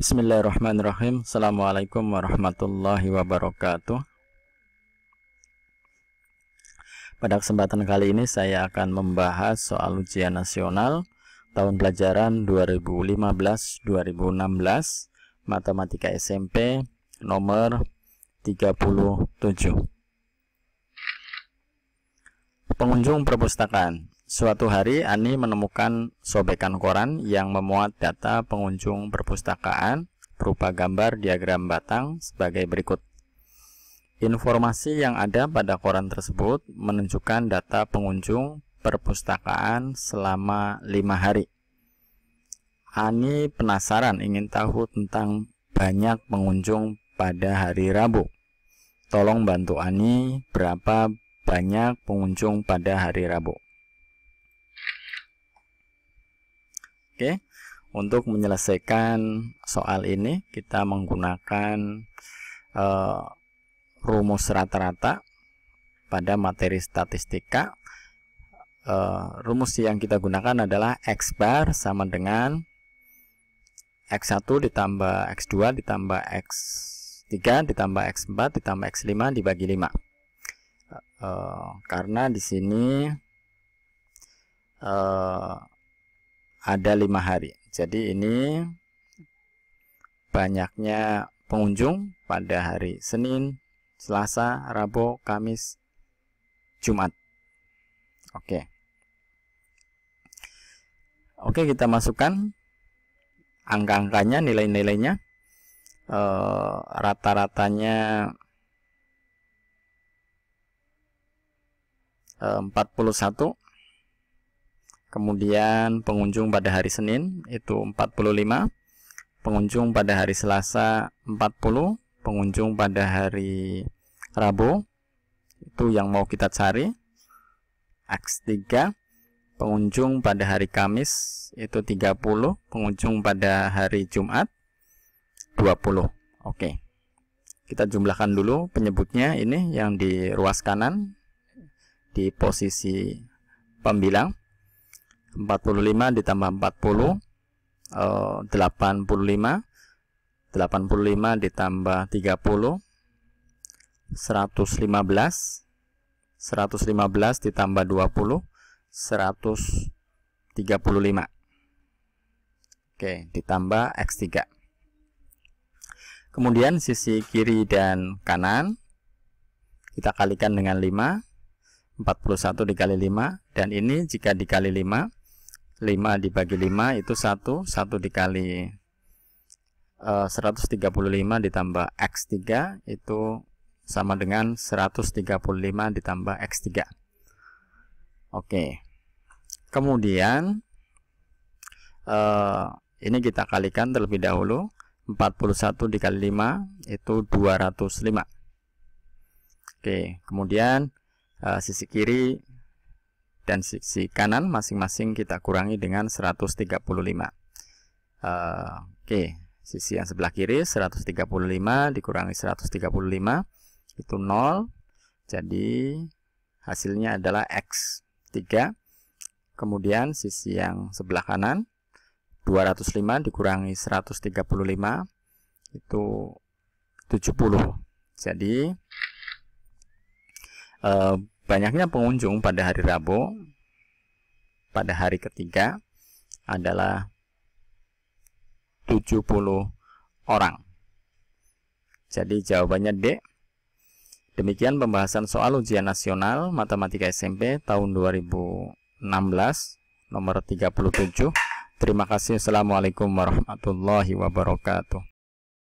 Bismillahirrahmanirrahim. Assalamualaikum warahmatullahi wabarakatuh. Pada kesempatan kali ini saya akan membahas soal ujian nasional tahun pelajaran 2015-2016 Matematika SMP nomor 37. Pengunjung perpustakaan Suatu hari, Ani menemukan sobekan koran yang memuat data pengunjung perpustakaan berupa gambar diagram batang sebagai berikut. Informasi yang ada pada koran tersebut menunjukkan data pengunjung perpustakaan selama lima hari. Ani penasaran ingin tahu tentang banyak pengunjung pada hari Rabu. Tolong bantu Ani berapa banyak pengunjung pada hari Rabu. Oke. Untuk menyelesaikan soal ini kita menggunakan uh, rumus rata-rata pada materi statistika. Uh, rumus yang kita gunakan adalah x bar sama dengan x1 ditambah x2 ditambah x3 ditambah x4 ditambah x5 dibagi 5. Uh, eh, karena di sini uh, ada lima hari. Jadi ini banyaknya pengunjung pada hari Senin, Selasa, Rabu, Kamis, Jumat. Oke. Oke, kita masukkan angka-angkanya, nilai-nilainya. E, rata-ratanya 41 eh, Kemudian pengunjung pada hari Senin itu 45, pengunjung pada hari Selasa 40, pengunjung pada hari Rabu itu yang mau kita cari. X3 pengunjung pada hari Kamis itu 30, pengunjung pada hari Jumat 20. Oke. Kita jumlahkan dulu penyebutnya ini yang di ruas kanan di posisi pembilang 45 ditambah 40 85 85 ditambah 30 115 115 ditambah 20 135 Oke, ditambah X3 Kemudian sisi kiri dan kanan Kita kalikan dengan 5 41 dikali 5 Dan ini jika dikali 5 5 dibagi 5 itu 1 1 dikali eh, uh, 135 ditambah X3 itu sama dengan 135 ditambah X3 oke kemudian uh, ini kita kalikan terlebih dahulu 41 dikali 5 itu 205 oke kemudian uh, sisi kiri dan sisi kanan masing-masing kita kurangi dengan 135. Uh, eh, Oke, okay. sisi yang sebelah kiri 135 dikurangi 135 itu 0. Jadi hasilnya adalah X 3. Kemudian sisi yang sebelah kanan 205 dikurangi 135 itu 70. Jadi uh, Banyaknya pengunjung pada hari Rabu pada hari ketiga adalah 70 orang. Jadi jawabannya D. Demikian pembahasan soal ujian nasional matematika SMP tahun 2016 nomor 37. Terima kasih. Assalamualaikum warahmatullahi wabarakatuh.